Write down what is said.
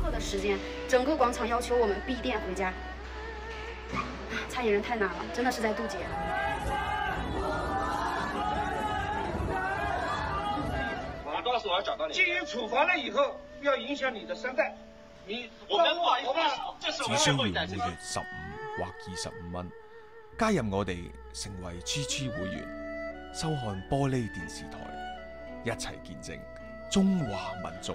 课的时间，整个广场要求我们闭店回家。餐饮人太难了，真的是在渡劫。我告诉我要讲道理。给予处罚了以后，要影响你的三代。你我们话，我怕。只需要每月十五或二十五蚊，加入我哋成为 G G 会员，收看玻璃电视台，一齐见证中华民族。